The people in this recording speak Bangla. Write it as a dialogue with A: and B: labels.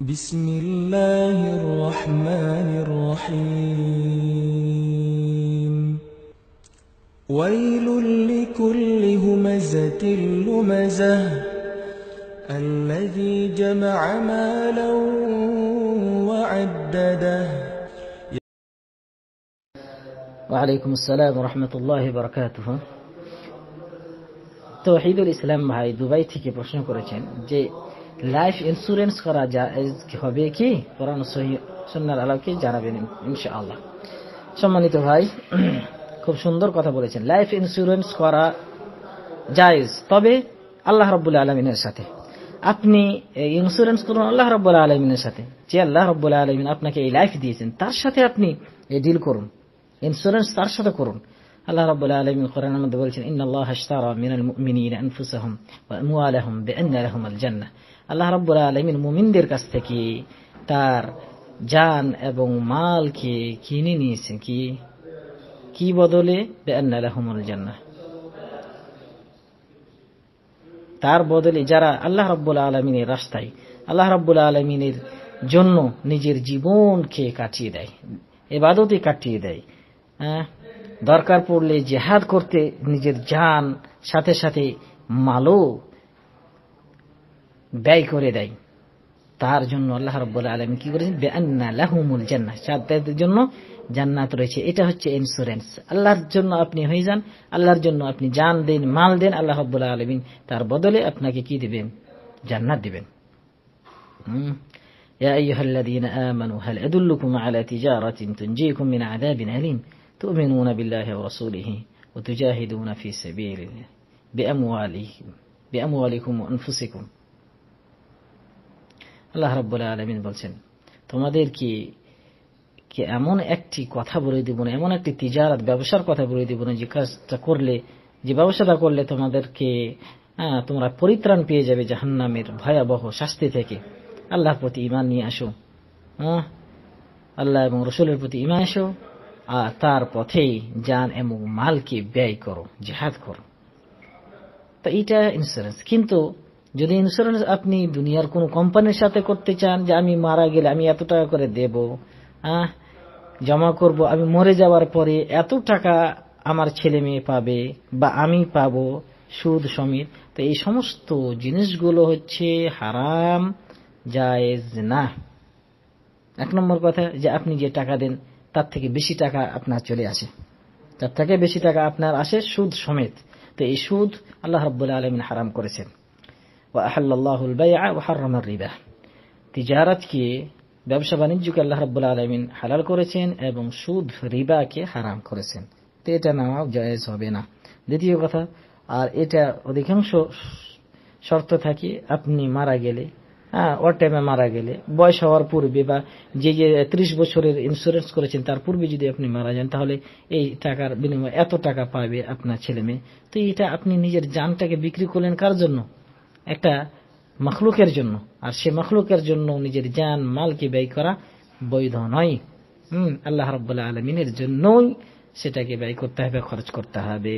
A: بسم الله الرحمن الرحيم ويل لكل همزة لمزة الذي جمع مالا وعدده وعليكم السلام ورحمة الله وبركاته তহিদুল ইসলাম ভাই দুবাই থেকে প্রশ্ন করেছেন যে লাইফ ইন্স্যুরেন্স করা হবে কি কোরআন সন্ন্যার আলোকে জানাবেন ইনশাআল্লাহ সম্মানিত ভাই খুব সুন্দর কথা বলেছেন লাইফ ইন্স্যুরেন্স করা জায়েজ তবে আল্লাহ রব্বুল্লা আলমিনের সাথে আপনি ইন্স্যুরেন্স করুন আল্লাহ রব্বুল্লা আলমিনের সাথে যে আল্লাহ রব্বুল্লা আলমিন আপনাকে এই লাইফ দিয়েছেন তার সাথে আপনি এই ডিল করুন ইন্স্যুরেন্স তার সাথে করুন আল্লাহ রাব্বুল আলামিন কোরআনের মধ্যে বলছেন ইন্নাল্লাহা আশতারা মিনাল মুমিনিনা আনফুসাহুম ওয়া আমওয়ালাহুম বিআন্না লাহুমুল জান্নাহ আল্লাহ রাব্বুল আলামিন মুমিনদের কাছ থেকে তার জান এবং মালকে কিনে নিয়েছেন কি কি বদলে বিআন্না লাহুমুল জান্নাহ তার বদলে যারা আল্লাহ রব্বুল আলমিনের রাস্তায় আল্লাহ রব্বুল আলমিনের জন্য নিজের জীবনকে কাটিয়ে দেয় এবাদতে কাটিয়ে দেয় হ্যাঁ দরকার পড়লে জেহাদ করতে নিজের যান সাথে সাথে মালও ব্যয় করে দেয় তার জন্য আল্লাহ রব্বুল আলম কি করেছেন লাহুমুল জান্নাহ তাদের জন্য জান্নাত রয়েছে এটা হচ্ছে ইন্স্যুরেন্স আল্লাহর জন্য আপনি হয়ে যান আল্লাহর জন্য আপনি জান দেন মাল দেন আল্লাহ রব্বুল্লা আলমিন তার বদলে আপনাকে কি দেবেন জান্নাত দেবেন হুম أيها الذين آمنوا هل أدلكم على تجارة تنجيكم من عذاب أليم تؤمنون بالله ورسوله وتجاهدون في سبيل الله بأموالكم بأموالكم وأنفسكم الله رب العالمين বলছেন ثم ذلك কে এমন একটি কথা বলে দিব না এমন একটি তিজারাত ব্যবসার কথা বলে দিব না যে কাজটা করলে যে ব্যবসাটা করলে তোমাদেরকে তোমরা পরিত্রাণ পেয়ে যাবে জাহান্নামের ভয়াবহ শাস্তি থেকে আল্লাহর প্রতি ইমান নিয়ে আসো আল্লাহ এবং রসুলের প্রতি ইমান এসো তার পথে যান এবং মালকে ব্যয় করো জেহাদ করো তা এটা ইন্স্যুরেন্স কিন্তু যদি ইন্স্যুরেন্স আপনি দুনিয়ার কোনো কোম্পানির সাথে করতে চান যে আমি মারা গেলে আমি এত টাকা করে দেব জমা করব আমি মরে যাওয়ার পরে এত টাকা আমার ছেলে মেয়ে পাবে বা আমি পাব সুদ সমীর তো এই সমস্ত জিনিসগুলো হচ্ছে হারাম জায়েজ না এক নম্বর কথা যে আপনি যে টাকা দেন তার থেকে বেশি টাকা আপনার চলে আসে তার থেকে বেশি টাকা আপনার আসে সুদ সমেত তো এই সুদ আল্লাহ রব্বুল্লা আলমিন হারাম করেছেন ওয়াহাল্লাহুল বাইয়া ওহারমার রিবা তিজারাতকে ব্যবসা বাণিজ্যকে আল্লাহ রব্বুল্লা আলমিন হালাল করেছেন এবং সুদ রিবাকে হারাম করেছেন তো এটা নেওয়া জয়েজ হবে না দ্বিতীয় কথা আর এটা অধিকাংশ শর্ত থাকে আপনি মারা গেলে হ্যাঁ ওর টাইমে মারা গেলে বয়স হওয়ার পূর্বে বা যে যে ত্রিশ বছরের ইন্স্যুরেন্স করেছেন তার পূর্বে যদি আপনি মারা যান তাহলে এই টাকার বিনিময়ে এত টাকা পাবে আপনার ছেলে মেয়ে তো এটা আপনি নিজের যানটাকে বিক্রি করলেন কার জন্য একটা মখলুকের জন্য আর সে মখলুকের জন্য নিজের যান মালকে ব্যয় করা বৈধ নয় হম আল্লাহ রব্বুল্লাহ আলমিনের জন্যই সেটাকে ব্যয় করতে হবে খরচ করতে হবে